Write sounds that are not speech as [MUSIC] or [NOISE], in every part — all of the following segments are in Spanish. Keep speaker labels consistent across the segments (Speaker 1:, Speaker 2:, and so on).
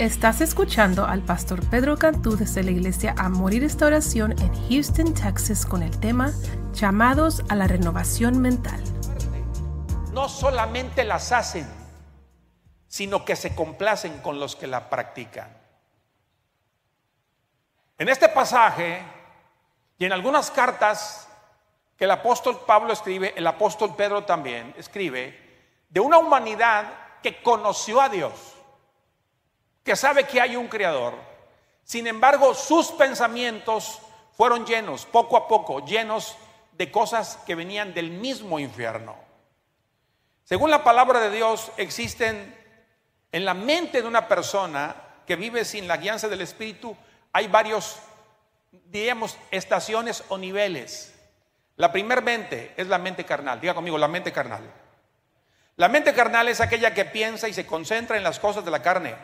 Speaker 1: Estás escuchando al pastor Pedro Cantú desde la iglesia Amor y oración en Houston, Texas, con el tema Llamados a la renovación mental. No solamente las hacen, sino que se complacen con los que la practican. En este pasaje y en algunas cartas que el apóstol Pablo escribe, el apóstol Pedro también escribe, de una humanidad que conoció a Dios sabe que hay un creador. Sin embargo, sus pensamientos fueron llenos, poco a poco, llenos de cosas que venían del mismo infierno. Según la palabra de Dios, existen en la mente de una persona que vive sin la guianza del Espíritu, hay varios, digamos, estaciones o niveles. La primer mente es la mente carnal. Diga conmigo, la mente carnal. La mente carnal es aquella que piensa y se concentra en las cosas de la carne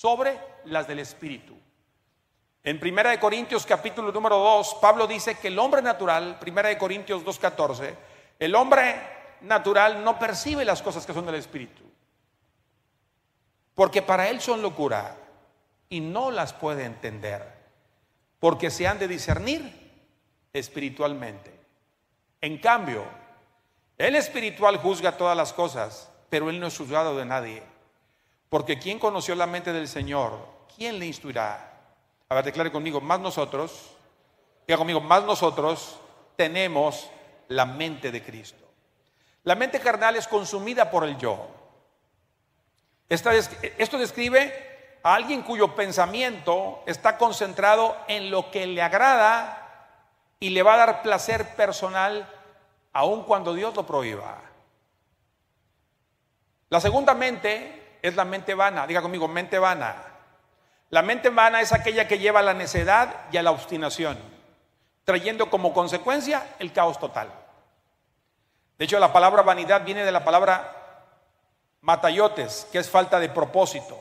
Speaker 1: sobre las del Espíritu. En 1 Corintios capítulo número 2, Pablo dice que el hombre natural, 1 Corintios 2.14, el hombre natural no percibe las cosas que son del Espíritu, porque para él son locura y no las puede entender, porque se han de discernir espiritualmente. En cambio, el espiritual juzga todas las cosas, pero él no es juzgado de nadie. Porque ¿quién conoció la mente del Señor? ¿Quién le instruirá? A ver, declare conmigo, más nosotros, diga conmigo, más nosotros tenemos la mente de Cristo. La mente carnal es consumida por el yo. esto describe a alguien cuyo pensamiento está concentrado en lo que le agrada y le va a dar placer personal aun cuando Dios lo prohíba. La segunda mente es la mente vana. Diga conmigo, mente vana. La mente vana es aquella que lleva a la necedad y a la obstinación, trayendo como consecuencia el caos total. De hecho, la palabra vanidad viene de la palabra matayotes, que es falta de propósito,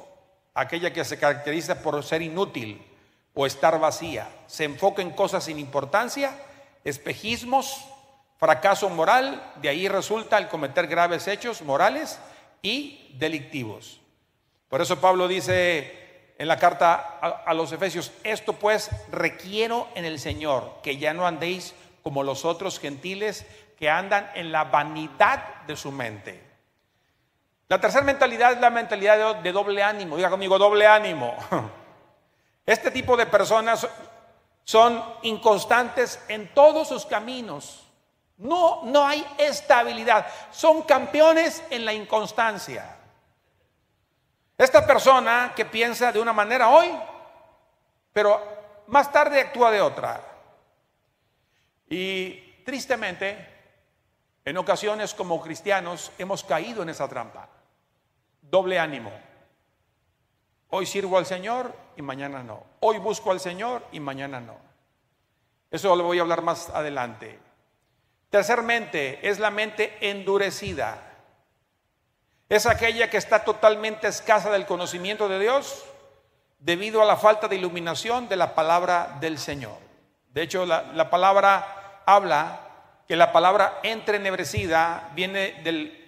Speaker 1: aquella que se caracteriza por ser inútil o estar vacía. Se enfoca en cosas sin importancia, espejismos, fracaso moral, de ahí resulta el cometer graves hechos morales y delictivos. Por eso Pablo dice en la carta a, los Efesios, esto pues requiero en el Señor, que ya no andéis como los otros gentiles que andan en la vanidad de su mente. La tercera mentalidad es la mentalidad de doble ánimo. Diga conmigo, doble ánimo. [LAUGHS] Este tipo de personas son inconstantes en todos sus caminos. No, no hay estabilidad. Son campeones en la inconstancia. Esta persona que piensa de una manera hoy, pero más tarde actúa de otra. Y tristemente, en ocasiones como cristianos hemos caído en esa trampa. Doble ánimo. Hoy sirvo al Señor y mañana no. Hoy busco al Señor y mañana no. Eso lo voy a hablar más adelante. Tercer mente es la mente endurecida. Es aquella que está totalmente escasa del conocimiento de Dios debido a la falta de iluminación de la palabra del Señor. De hecho, la, la palabra habla que la palabra entrenebrecida viene del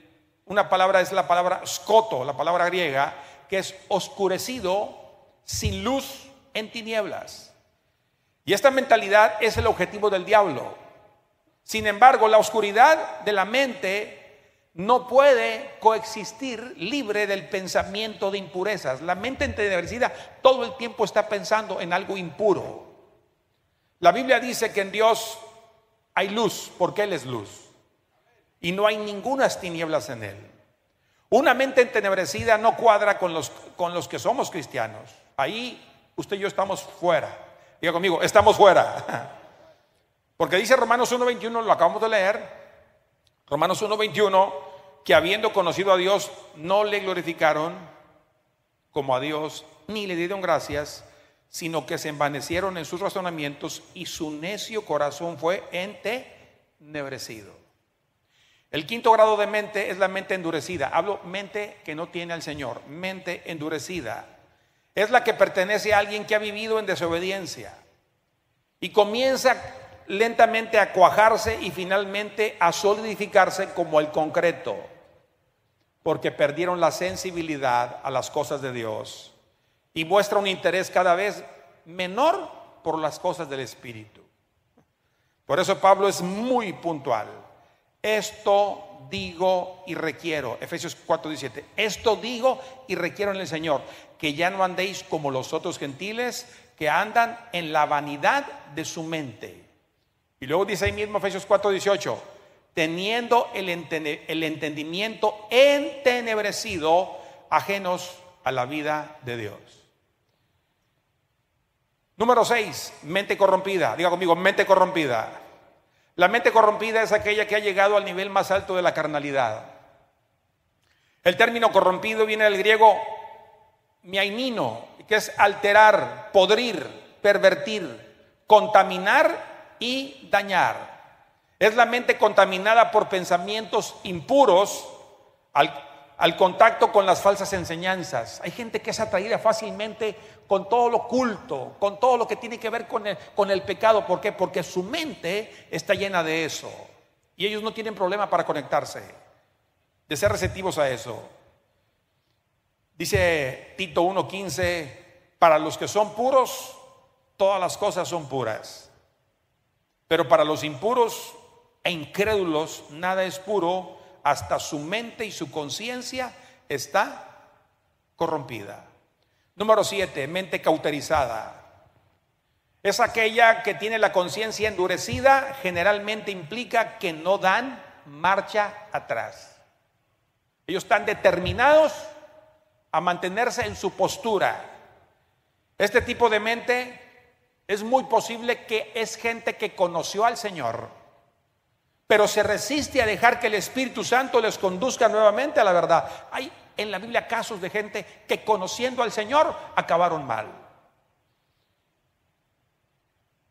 Speaker 1: una palabra es la palabra scoto, la palabra griega, que es oscurecido, sin luz, en tinieblas. Y esta mentalidad es el objetivo del diablo. Sin embargo, la oscuridad de la mente no puede coexistir libre del pensamiento de impurezas. La mente entenebrecida todo el tiempo está pensando en algo impuro. La Biblia dice que en Dios hay luz, porque Él es luz. Y no hay ningunas tinieblas en Él. Una mente entenebrecida no cuadra con los, con los que somos cristianos. Ahí usted y yo estamos fuera. Diga conmigo, estamos fuera. [LAUGHS] Porque dice Romanos 1.21, lo acabamos de leer, Romanos 1.21, que habiendo conocido a Dios, no le glorificaron como a Dios, ni le dieron gracias, sino que se envanecieron en sus razonamientos y su necio corazón fue entenebrecido. El quinto grado de mente es la mente endurecida. Hablo mente que no tiene al Señor, mente endurecida. Es la que pertenece a alguien que ha vivido en desobediencia y comienza lentamente a cuajarse y finalmente a solidificarse como el concreto, porque perdieron la sensibilidad a las cosas de Dios y muestra un interés cada vez menor por las cosas del Espíritu. Por eso Pablo es muy puntual. Esto digo y requiero, Efesios 4:17, esto digo y requiero en el Señor, que ya no andéis como los otros gentiles que andan en la vanidad de su mente y luego dice ahí mismo Efesios 4:18, teniendo el, el entendimiento entenebrecido, ajenos a la vida de Dios. Número 6, mente corrompida. Diga conmigo, mente corrompida. La mente corrompida es aquella que ha llegado al nivel más alto de la carnalidad. El término corrompido viene del griego miaimino, que es alterar, podrir, pervertir, contaminar y dañar. Es la mente contaminada por pensamientos impuros al, contacto con las falsas enseñanzas. Hay gente que es atraída fácilmente con todo lo oculto con todo lo que tiene que ver con el, con el pecado. ¿Por qué? Porque su mente está llena de eso. Y ellos no tienen problema para conectarse, de ser receptivos a eso. Dice Tito 1.15, para los que son puros, todas las cosas son puras. Pero para los impuros e incrédulos nada es puro, hasta su mente y su conciencia está corrompida. Número 7, mente cauterizada. Es aquella que tiene la conciencia endurecida, generalmente implica que no dan marcha atrás. Ellos están determinados a mantenerse en su postura. Este tipo de mente es muy posible que es gente que conoció al Señor, pero se resiste a dejar que el Espíritu Santo les conduzca nuevamente a la verdad. Hay en la Biblia casos de gente que conociendo al Señor acabaron mal.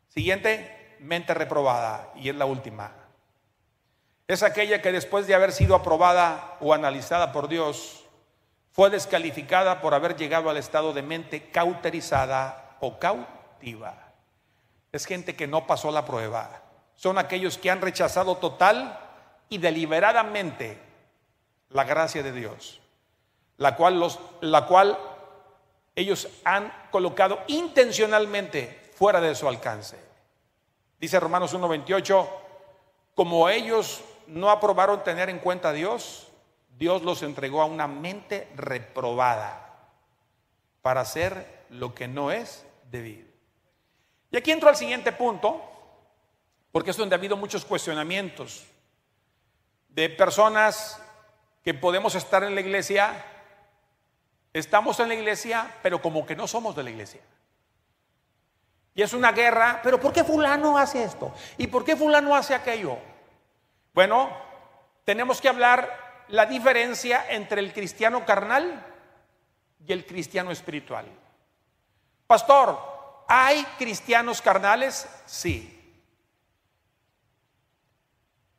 Speaker 1: Siguiente, mente reprobada, y es la última. Es aquella que después de haber sido aprobada o analizada por Dios, fue descalificada por haber llegado al estado de mente cauterizada o cautiva es gente que no pasó la prueba. Son aquellos que han rechazado total y deliberadamente la gracia de Dios, la cual, la cual ellos han colocado intencionalmente fuera de su alcance. Dice Romanos 1.28, como ellos no aprobaron tener en cuenta a Dios, Dios los entregó a una mente reprobada para hacer lo que no es debido. Y aquí entro al siguiente punto, porque es donde ha habido muchos cuestionamientos de personas que podemos estar en la iglesia, estamos en la iglesia, pero como que no somos de la iglesia. Y es una guerra, pero ¿por qué fulano hace esto? ¿Y por qué fulano hace aquello? Bueno, tenemos que hablar la diferencia entre el cristiano carnal y el cristiano espiritual. Pastor, ¿Hay cristianos carnales? Sí.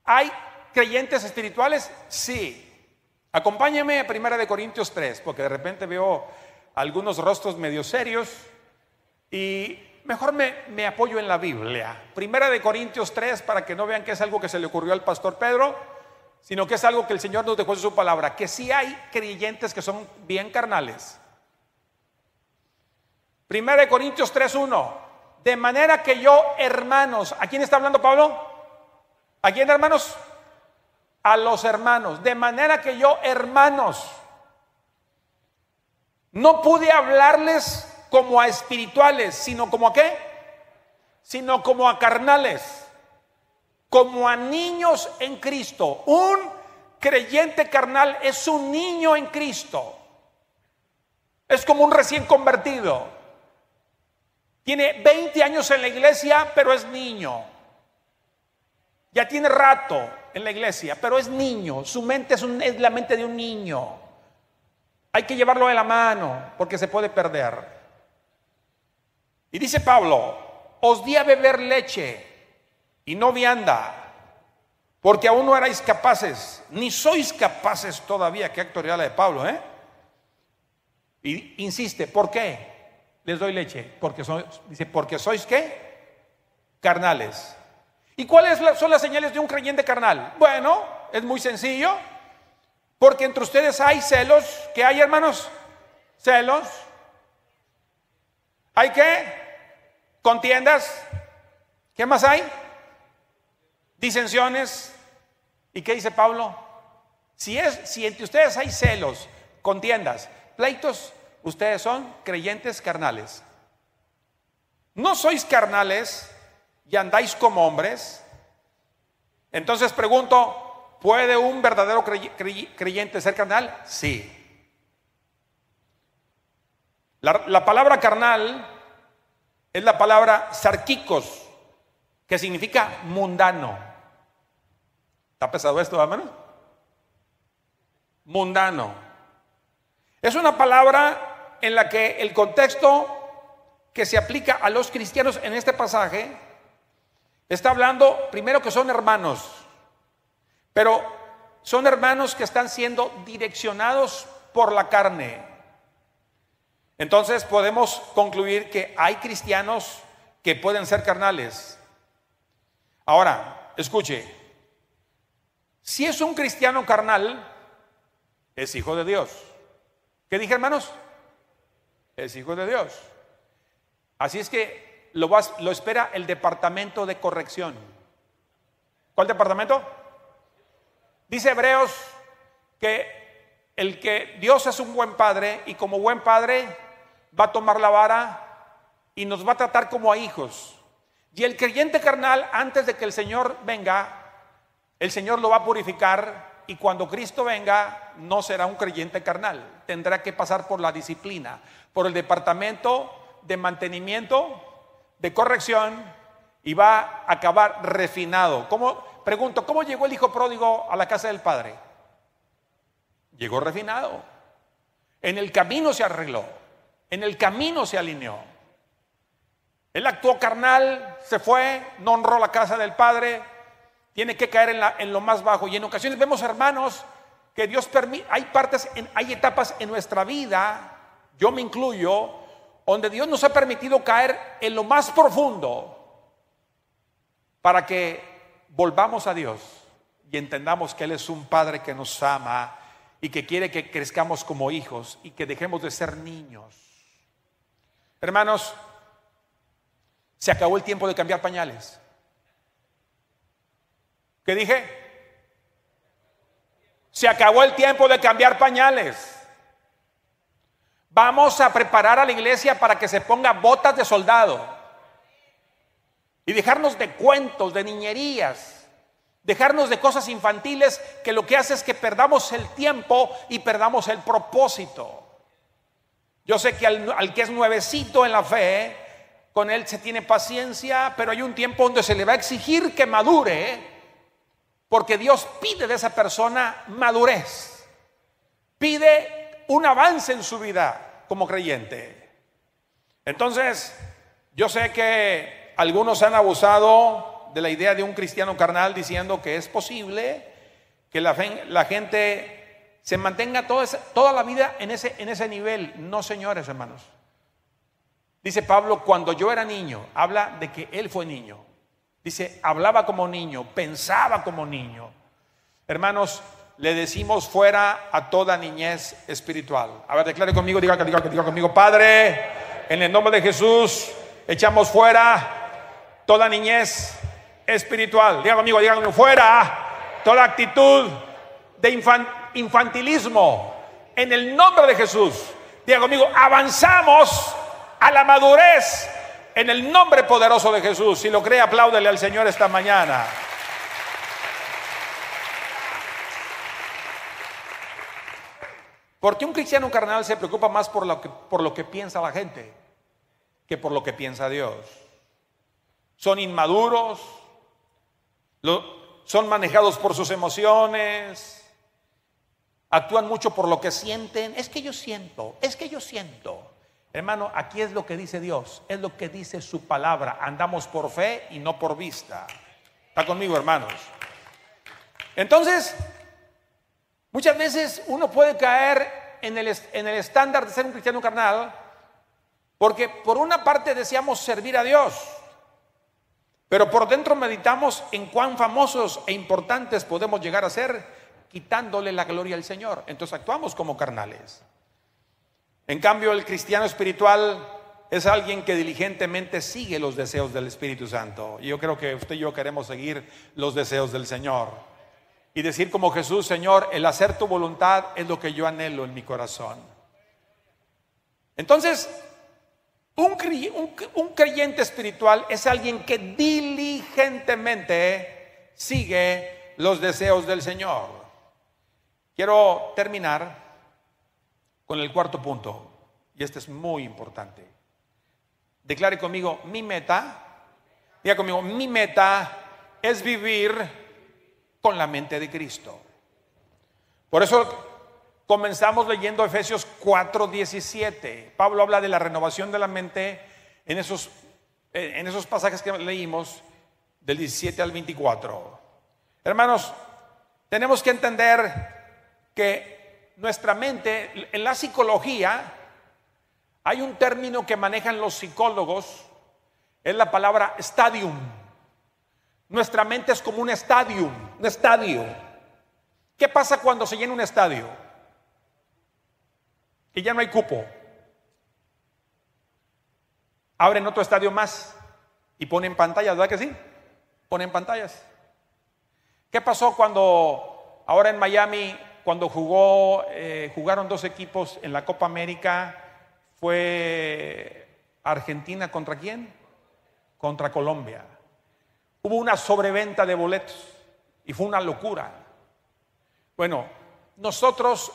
Speaker 1: ¿Hay creyentes espirituales? Sí. acompáñame a Primera de Corintios 3, porque de repente veo algunos rostros medio serios y mejor me, me apoyo en la Biblia. Primera de Corintios 3, para que no vean que es algo que se le ocurrió al pastor Pedro, sino que es algo que el Señor nos dejó en su palabra, que sí hay creyentes que son bien carnales Primera de Corintios 3:1. De manera que yo, hermanos, ¿a quién está hablando Pablo? ¿A quién, hermanos? A los hermanos. De manera que yo, hermanos, no pude hablarles como a espirituales, sino como a qué? Sino como a carnales como a niños en Cristo. Un creyente carnal es un niño en Cristo. Es como un recién convertido. Tiene 20 años en la iglesia, pero es niño. Ya tiene rato en la iglesia, pero es niño. Su mente es, la mente de un niño. Hay que llevarlo de la mano porque se puede perder. Y dice Pablo, os di a beber leche y no vianda, porque aún no erais capaces, ni sois capaces todavía, que actualidad la de Pablo, ¿eh? Y insiste, ¿por qué? les doy leche, porque sois, dice, porque sois qué? Carnales. ¿Y cuáles son las señales de un creyente carnal? Bueno, es muy sencillo, porque entre ustedes hay celos, ¿qué hay hermanos? Celos. ¿Hay qué? Contiendas. ¿Qué más hay? Disensiones. ¿Y qué dice Pablo? Si, es, si entre ustedes hay celos, contiendas, pleitos, ustedes son creyentes carnales. No sois carnales y andáis como hombres. Entonces pregunto, ¿puede un verdadero creyente ser carnal? Sí. La, palabra carnal es la palabra sarquicos, que significa mundano. ¿Está pesado esto, hermano? Mundano. Es una palabra en la que el contexto que se aplica a los cristianos en este pasaje está hablando primero que son hermanos, pero son hermanos que están siendo direccionados por la carne. Entonces podemos concluir que hay cristianos que pueden ser carnales. Ahora, escuche, si es un cristiano carnal, es hijo de Dios. ¿Qué dije, hermanos? es hijo de Dios. Así es que lo, lo espera el departamento de corrección. ¿Cuál departamento? Dice Hebreos que el que Dios es un buen padre y como buen padre va a tomar la vara y nos va a tratar como a hijos. Y el creyente carnal, antes de que el Señor venga, el Señor lo va a purificar y cuando Cristo venga no será un creyente carnal, tendrá que pasar por la disciplina, por el departamento de mantenimiento, de corrección y va a acabar refinado. ¿Cómo, pregunto, ¿cómo llegó el hijo pródigo a la casa del padre? Llegó refinado. En el camino se arregló, en el camino se alineó. Él actuó carnal, se fue, no honró la casa del padre, tiene que caer en, lo más bajo. Y en ocasiones vemos, hermanos, que Dios permite, hay partes, en, hay etapas en nuestra vida, yo me incluyo, donde Dios nos ha permitido caer en lo más profundo para que volvamos a Dios y entendamos que Él es un Padre que nos ama y que quiere que crezcamos como hijos y que dejemos de ser niños. Hermanos, se acabó el tiempo de cambiar pañales. ¿Qué dije? Se acabó el tiempo de cambiar pañales. Vamos a preparar a la iglesia para que se ponga botas de soldado. Y dejarnos de cuentos, de niñerías, dejarnos de cosas infantiles que lo que hace es que perdamos el tiempo y perdamos el propósito. Yo sé que al, al, que es nuevecito en la fe, con él se tiene paciencia, pero hay un tiempo donde se le va a exigir que madure ¿eh? Porque Dios pide de esa persona madurez, pide un avance en su vida como creyente. Entonces, yo sé que algunos han abusado de la idea de un cristiano carnal diciendo que es posible que la, la gente se mantenga toda, la vida en ese nivel. No, señores hermanos. Dice Pablo, cuando yo era niño, habla de que él fue niño. Dice, hablaba como niño, pensaba como niño. Hermanos, le decimos fuera a toda niñez espiritual. A ver, declare conmigo, diga, diga, diga conmigo, Padre, en el nombre de Jesús, echamos fuera toda niñez espiritual. Diga conmigo, diga conmigo, fuera toda actitud de infantilismo. En el nombre de Jesús, diga conmigo, avanzamos a la madurez en el nombre poderoso de Jesús, si lo cree, apláudele al Señor esta mañana. Porque un cristiano carnal se preocupa más por lo que, por lo que piensa la gente que por lo que piensa Dios. Son inmaduros, son manejados por sus emociones, actúan mucho por lo que sienten. Es que yo siento, es que yo siento. Hermano, aquí es lo que dice Dios, es lo que dice su palabra. Andamos por fe y no por vista. Está conmigo, hermanos. Entonces, muchas veces uno puede caer en el, en el estándar de ser un cristiano carnal, porque por una parte deseamos servir a Dios, pero por dentro meditamos en cuán famosos e importantes podemos llegar a ser quitándole la gloria al Señor. Entonces actuamos como carnales. En cambio, el cristiano espiritual es alguien que diligentemente sigue los deseos del Espíritu Santo. Y yo creo que usted y yo queremos seguir los deseos del Señor. Y decir como Jesús, Señor, el hacer tu voluntad es lo que yo anhelo en mi corazón. Entonces, un, un creyente espiritual es alguien que diligentemente sigue los deseos del Señor. Quiero terminar con el cuarto punto, y este es muy importante. Declare conmigo, mi meta, diga conmigo, mi meta es vivir con la mente de Cristo. Por eso comenzamos leyendo Efesios 4:17. Pablo habla de la renovación de la mente en esos, en esos pasajes que leímos del 17 al 24. Hermanos, tenemos que entender que nuestra mente, en la psicología, hay un término que manejan los psicólogos, es la palabra stadium. Nuestra mente es como un estadio, un estadio. ¿Qué pasa cuando se llena un estadio? Y ya no hay cupo. Abren otro estadio más y ponen pantallas, ¿verdad que sí? Ponen pantallas. ¿Qué pasó cuando ahora en Miami cuando jugó, eh, jugaron dos equipos en la Copa América, fue Argentina contra quién? Contra Colombia. Hubo una sobreventa de boletos y fue una locura. Bueno, nosotros,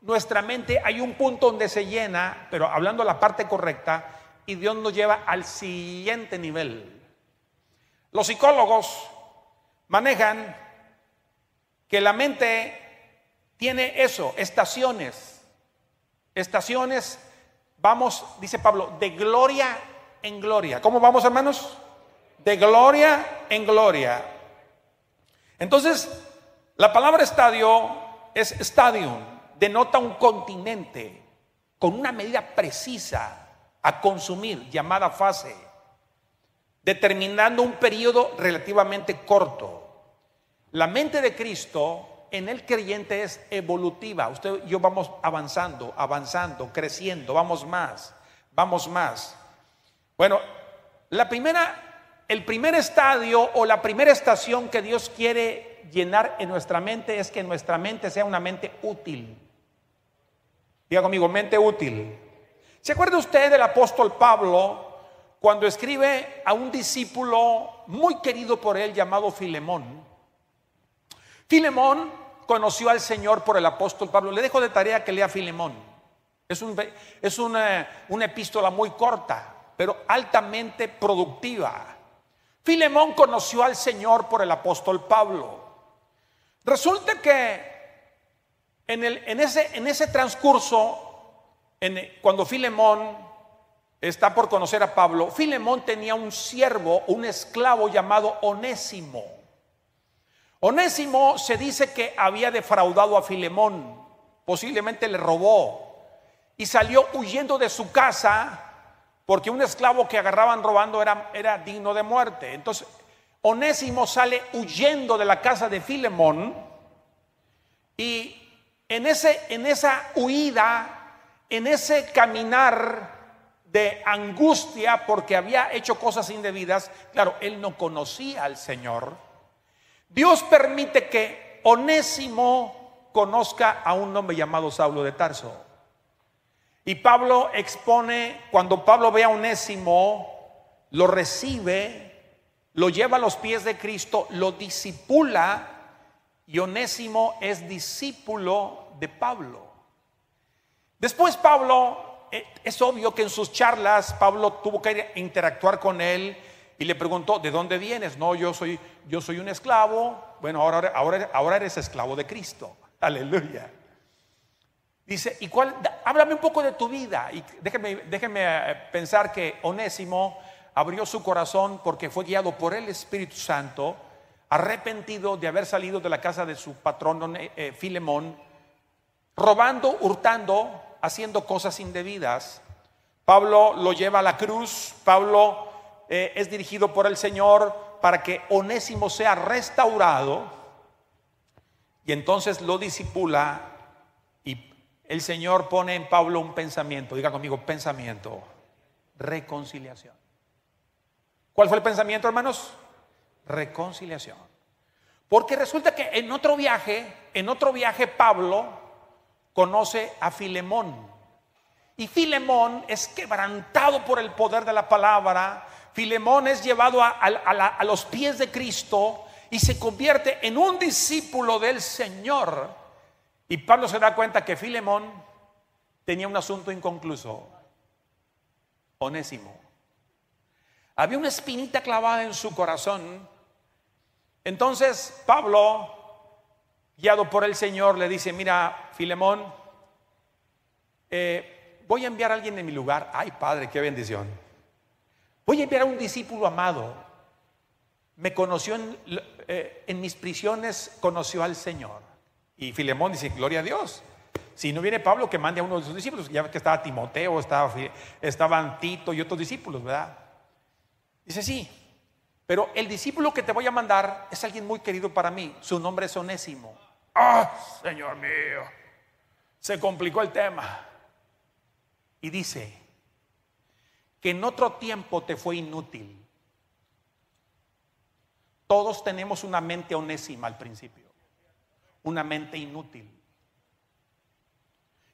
Speaker 1: nuestra mente, hay un punto donde se llena, pero hablando la parte correcta, y Dios nos lleva al siguiente nivel. Los psicólogos manejan que la mente tiene eso, estaciones. Estaciones, vamos, dice Pablo, de gloria en gloria. ¿Cómo vamos, hermanos? De gloria en gloria. Entonces, la palabra estadio es stadium, denota un continente con una medida precisa a consumir, llamada fase, determinando un periodo relativamente corto. La mente de Cristo en el creyente es evolutiva. Usted y yo vamos avanzando, avanzando, creciendo, vamos más, vamos más. Bueno, la primera, el primer estadio o la primera estación que Dios quiere llenar en nuestra mente es que nuestra mente sea una mente útil. Diga conmigo, mente útil. ¿Se acuerda usted del apóstol Pablo cuando escribe a un discípulo muy querido por él llamado Filemón? Filemón conoció al Señor por el apóstol Pablo. Le dejo de tarea que lea Filemón. Es, es una, epístola muy corta, pero altamente productiva. Filemón conoció al Señor por el apóstol Pablo. Resulta que en, ese, en ese, transcurso, en, cuando Filemón está por conocer a Pablo, Filemón tenía un siervo, un esclavo llamado Onésimo. Onésimo se dice que había defraudado a Filemón, posiblemente le robó y salió huyendo de su casa porque un esclavo que agarraban robando era, era digno de muerte. Entonces, Onésimo sale huyendo de la casa de Filemón y en, ese, en esa huida, en ese caminar de angustia porque había hecho cosas indebidas, claro, él no conocía al Señor Dios permite que Onésimo conozca a un hombre llamado Saulo de Tarso. Y Pablo expone, cuando Pablo ve a Onésimo, lo recibe, lo lleva a los pies de Cristo, lo disipula, y Onésimo es discípulo de Pablo. Después Pablo, eh, es obvio que en sus charlas Pablo tuvo que interactuar con él, y le preguntó, ¿de dónde vienes? No, yo soy, yo soy un esclavo. Bueno, ahora, ahora, ahora eres esclavo de Cristo. [LAUGHS] Aleluya. Dice, ¿y cuál? Háblame un poco de tu vida. Y déjeme déjeme eh, pensar que Onésimo abrió su corazón porque fue guiado por el Espíritu Santo, arrepentido de haber salido de la casa de su patrón eh, eh, Filemón, robando, hurtando, haciendo cosas indebidas. Pablo lo lleva a la cruz, Pablo eh, es dirigido por el Señor para que Onésimo sea restaurado y entonces lo disipula y el Señor pone en Pablo un pensamiento, diga conmigo pensamiento, reconciliación. ¿Cuál fue el pensamiento, hermanos? Reconciliación. Porque resulta que en otro viaje, en otro viaje Pablo conoce a Filemón. Y Filemón es quebrantado por el poder de la palabra Filemón es llevado a, los pies de Cristo y se convierte en un discípulo del Señor. Y Pablo se da cuenta que Filemón tenía un asunto inconcluso. Onésimo. Había una espinita clavada en su corazón. Entonces Pablo, guiado por el Señor, le dice, mira, Filemón, eh, voy a enviar a alguien en mi lugar. Ay, Padre, qué bendición. Voy a enviar a un discípulo amado. Me conoció eh, en, mis prisiones, conoció al Señor. Y Filemón dice, gloria a Dios. Si no viene Pablo, que mande a uno de sus discípulos. Ya que estaba Timoteo, estaba, estaban Tito y otros discípulos, ¿verdad? Dice, sí, pero el discípulo que te voy a mandar es alguien muy querido para mí. Su nombre es Onésimo. Ah, Señor mío, se complicó el tema. Y dice, que en otro tiempo te fue inútil. Todos tenemos una mente onésima al principio, una mente inútil.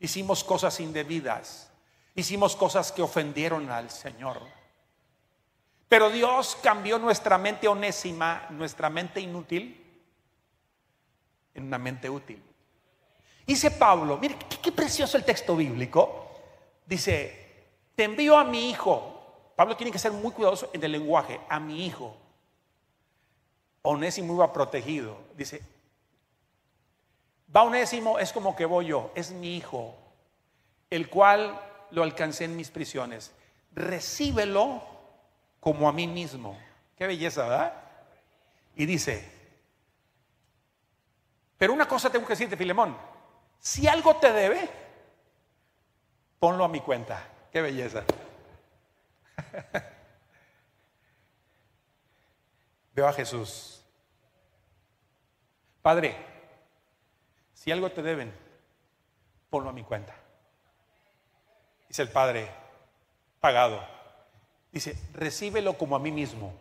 Speaker 1: Hicimos cosas indebidas, hicimos cosas que ofendieron al Señor. Pero Dios cambió nuestra mente onésima, nuestra mente inútil, en una mente útil. Dice Pablo, mire qué, qué precioso el texto bíblico. Dice, te envío a mi hijo. Pablo tiene que ser muy cuidadoso en el lenguaje, a mi hijo. Onésimo iba protegido. Dice, va Onésimo, es como que voy yo, es mi hijo, el cual lo alcancé en mis prisiones. Recíbelo como a mí mismo. Qué belleza, ¿verdad? Y dice, pero una cosa tengo que decirte, Filemón, si algo te debe, ponlo a mi cuenta. Qué belleza. [LAUGHS] Veo a Jesús. Padre, si algo te deben, ponlo a mi cuenta. Dice el Padre, pagado. Dice, recíbelo como a mí mismo.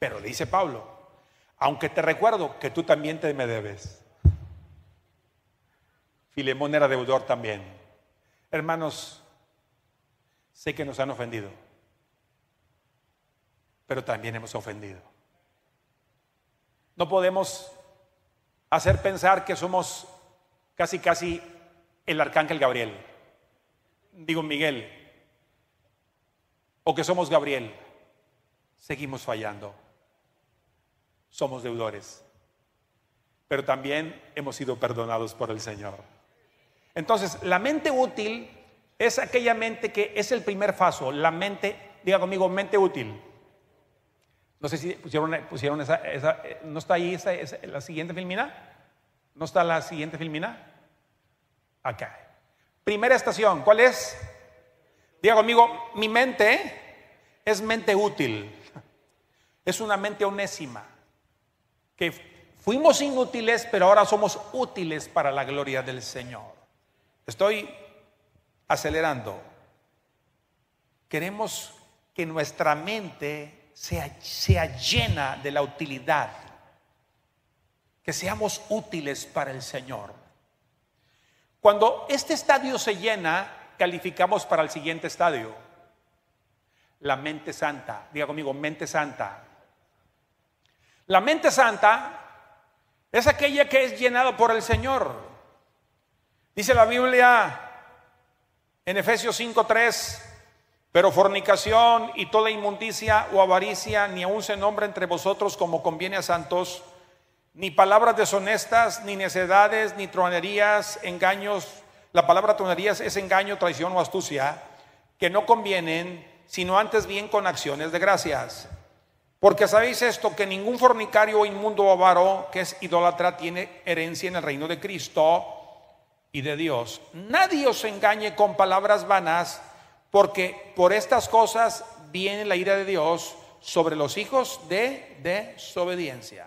Speaker 1: Pero le dice Pablo, aunque te recuerdo que tú también te me debes. Filemón era deudor también. Hermanos, Sé que nos han ofendido, pero también hemos ofendido. No podemos hacer pensar que somos casi, casi el arcángel Gabriel, digo Miguel, o que somos Gabriel. Seguimos fallando. Somos deudores, pero también hemos sido perdonados por el Señor. Entonces, la mente útil es aquella mente que es el primer paso, la mente, diga conmigo, mente útil. No sé si pusieron, pusieron esa, eh, ¿no está ahí esa, la siguiente filmina? ¿No está la siguiente filmina? Acá. Primera estación, ¿cuál es? Diga conmigo, mi mente es mente útil. Es una mente onésima. Que fuimos inútiles, pero ahora somos útiles para la gloria del Señor. Estoy acelerando. Queremos que nuestra mente sea, llena de la utilidad, que seamos útiles para el Señor. Cuando este estadio se llena, calificamos para el siguiente estadio. La mente santa. Diga conmigo, mente santa. La mente santa es aquella que es llenada por el Señor. Dice la Biblia en Efesios 5:3, pero fornicación y toda inmundicia o avaricia ni aun se nombra entre vosotros como conviene a santos, ni palabras deshonestas, ni necedades, ni tronerías, engaños. La palabra tronerías es engaño, traición o astucia, que no convienen, sino antes bien con acciones de gracias. Porque sabéis esto, que ningún fornicario inmundo o avaro, que es idólatra, tiene herencia en el reino de Cristo y de Dios. Nadie os engañe con palabras vanas, porque por estas cosas viene la ira de Dios sobre los hijos de desobediencia.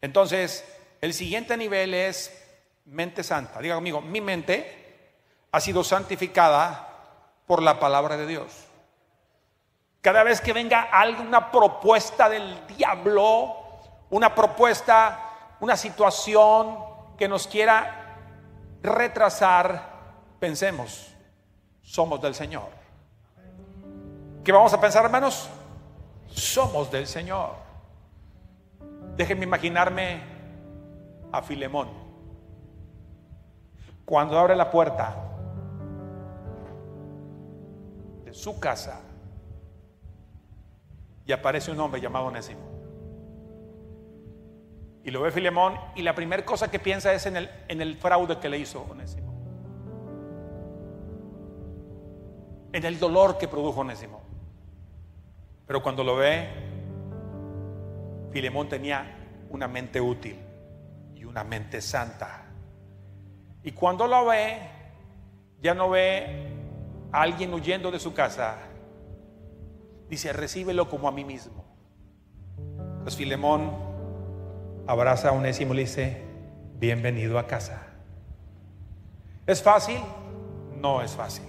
Speaker 1: Entonces, el siguiente nivel es mente santa. Diga conmigo, mi mente ha sido santificada por la palabra de Dios. Cada vez que venga alguna propuesta del diablo, una propuesta, una situación que nos quiera retrasar, pensemos, somos del Señor. ¿Qué vamos a pensar, hermanos? Somos del Señor. Déjenme imaginarme a Filemón. Cuando abre la puerta de su casa y aparece un hombre llamado Nécimo. Y lo ve Filemón y la primera cosa que piensa es en el, fraude que le hizo Onésimo. En el dolor que produjo Onésimo. Pero cuando lo ve, Filemón tenía una mente útil y una mente santa. Y cuando lo ve, ya no ve a alguien huyendo de su casa. Dice, recíbelo como a mí mismo. Pues Filemón abraza a Onésimo y dice, bienvenido a casa. ¿Es fácil? No es fácil,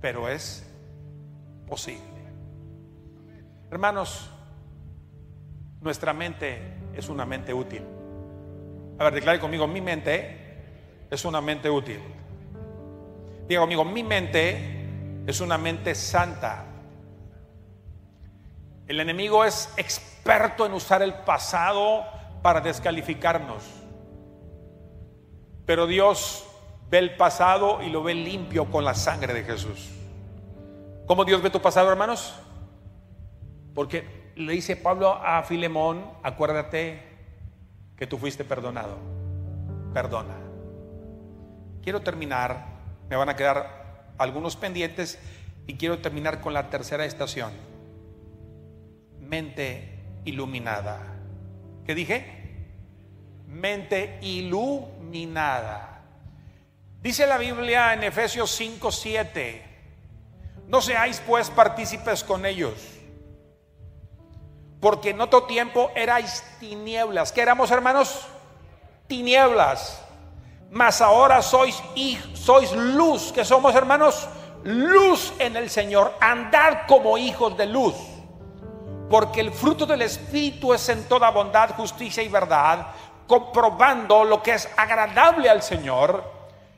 Speaker 1: pero es posible. Hermanos, nuestra mente es una mente útil. A ver, declare conmigo, mi mente es una mente útil. Diga conmigo, mi mente es una mente santa. El enemigo es experto en usar el pasado para descalificarnos. Pero Dios ve el pasado y lo ve limpio con la sangre de Jesús. ¿Cómo Dios ve tu pasado, hermanos? Porque le dice Pablo a Filemón, acuérdate que tú fuiste perdonado. Perdona. Quiero terminar, me van a quedar algunos pendientes y quiero terminar con la tercera estación mente iluminada. ¿Qué dije? Mente iluminada. Dice la Biblia en Efesios 5:7. no seáis pues partícipes con ellos, porque en otro tiempo erais tinieblas. ¿Qué éramos hermanos? Tinieblas. Mas ahora sois, sois luz. que somos hermanos? Luz en el Señor. andad como hijos de luz porque el fruto del Espíritu es en toda bondad, justicia y verdad, comprobando lo que es agradable al Señor,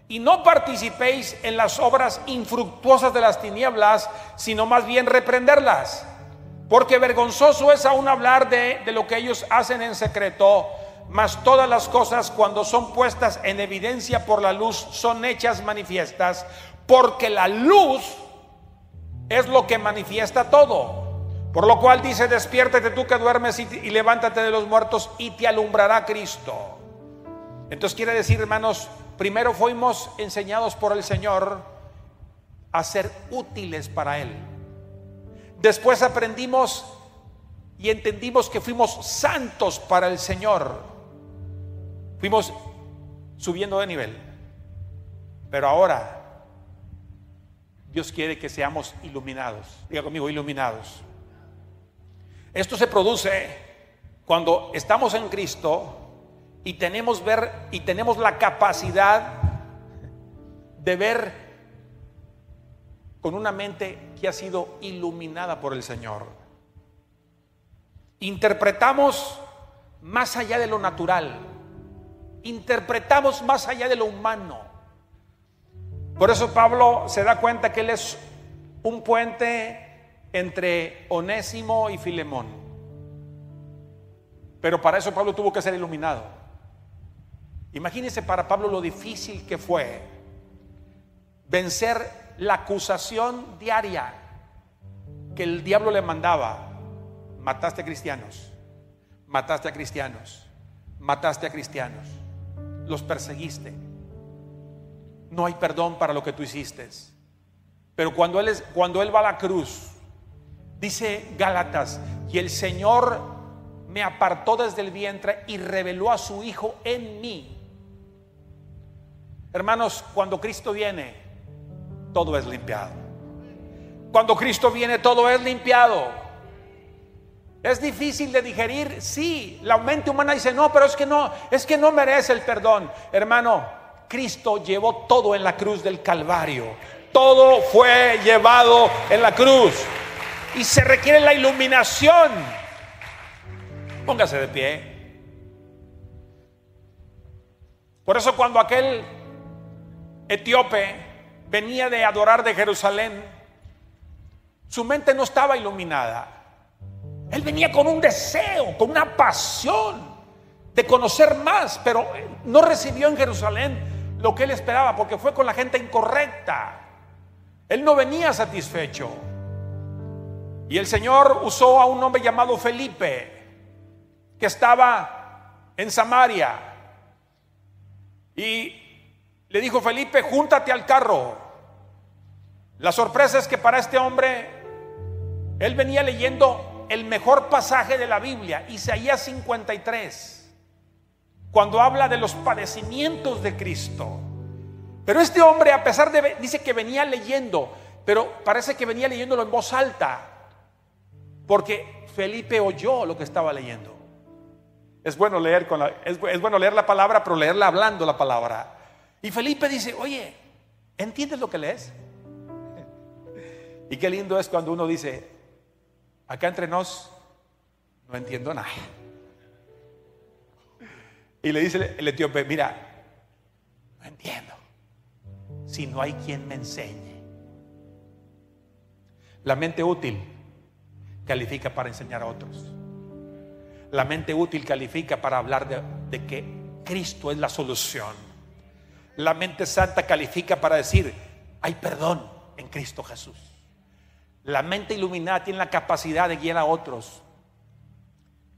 Speaker 1: y no participéis en las obras infructuosas de las tinieblas, sino más bien reprenderlas. Porque vergonzoso es aún hablar de, lo que ellos hacen en secreto, mas todas las cosas cuando son puestas en evidencia por la luz son hechas manifiestas, porque la luz es lo que manifiesta todo. Por lo cual dice, despiértate tú que duermes y, levántate de los muertos y te alumbrará Cristo. Entonces quiere decir, hermanos, primero fuimos enseñados por el Señor a ser útiles para Él. Después aprendimos y entendimos que fuimos santos para el Señor. Fuimos subiendo de nivel. Pero ahora Dios quiere que seamos iluminados. Diga conmigo, iluminados. Esto se produce cuando estamos en Cristo y tenemos ver y tenemos la capacidad de ver con una mente que ha sido iluminada por el Señor. Interpretamos más allá de lo natural. Interpretamos más allá de lo humano. Por eso Pablo se da cuenta que él es un puente entre Onésimo y Filemón. Pero para eso Pablo tuvo que ser iluminado. Imagínense para Pablo lo difícil que fue vencer la acusación diaria que el diablo le mandaba. Mataste a cristianos, mataste a cristianos, mataste a cristianos, los perseguiste. No hay perdón para lo que tú hiciste. Pero cuando él, es, cuando él va a la cruz, Dice Gálatas, y el Señor me apartó desde el vientre y reveló a su Hijo en mí. Hermanos, cuando Cristo viene, todo es limpiado. Cuando Cristo viene, todo es limpiado. Es difícil de digerir, sí. La mente humana dice, no, pero es que no, es que no merece el perdón. Hermano, Cristo llevó todo en la cruz del Calvario. Todo fue llevado en la cruz y se requiere la iluminación. Póngase de pie. Por eso cuando aquel etíope venía de adorar de Jerusalén, su mente no estaba iluminada. Él venía con un deseo, con una pasión de conocer más, pero no recibió en Jerusalén lo que él esperaba porque fue con la gente incorrecta. Él no venía satisfecho. Y el Señor usó a un hombre llamado Felipe, que estaba en Samaria. Y le dijo, Felipe, júntate al carro. La sorpresa es que para este hombre, él venía leyendo el mejor pasaje de la Biblia, Isaías 53, cuando habla de los padecimientos de Cristo. Pero este hombre, a pesar de, dice que venía leyendo, pero parece que venía leyéndolo en voz alta. Porque Felipe oyó lo que estaba leyendo. Es bueno leer, con es, bueno leer la palabra, pero leerla hablando la palabra. Y Felipe dice, oye, ¿entiendes lo que lees? Y qué lindo es cuando uno dice, acá entre nos, no entiendo nada. Y le dice el etíope, mira, no entiendo. Si no hay quien me enseñe. La mente útil califica para enseñar a otros. La mente útil califica para hablar de, que Cristo es la solución. La mente santa califica para decir, hay perdón en Cristo Jesús. La mente iluminada tiene la capacidad de guiar a otros.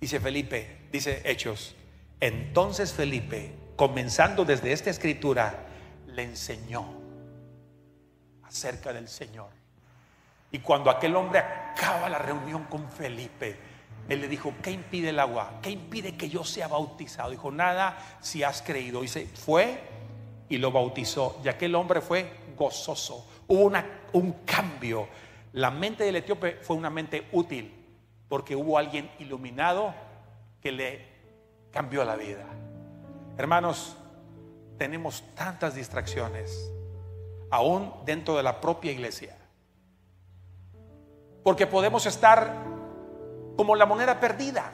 Speaker 1: Dice Felipe, dice Hechos. Entonces Felipe, comenzando desde esta escritura, le enseñó acerca del Señor. Y cuando aquel hombre acaba la reunión con Felipe, él le dijo, ¿qué impide el agua? ¿Qué impide que yo sea bautizado? Dijo, nada si has creído. Y se fue y lo bautizó. Y aquel hombre fue gozoso. Hubo un cambio. La mente del etíope fue una mente útil porque hubo alguien iluminado que le cambió la vida. Hermanos, tenemos tantas distracciones, aún dentro de la propia iglesia. Porque podemos estar como la moneda perdida.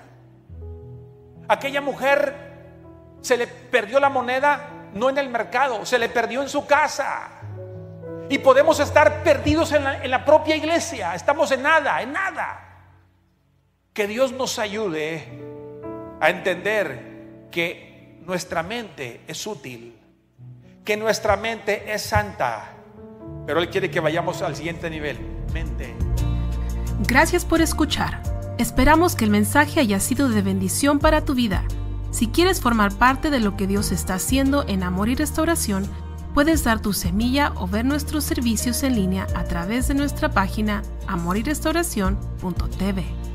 Speaker 1: Aquella mujer se le perdió la moneda no en el mercado, se le perdió en su casa. Y podemos estar perdidos en la, propia iglesia. Estamos en nada, en nada. Que Dios nos ayude a entender que nuestra mente es útil, que nuestra mente es santa, pero Él quiere que vayamos al siguiente nivel, mente. Gracias por escuchar. Esperamos que el mensaje haya sido de bendición para tu vida. Si quieres formar parte de lo que Dios está haciendo en Amor y Restauración, puedes dar tu semilla o ver nuestros servicios en línea a través de nuestra página amoryrestauracion.tv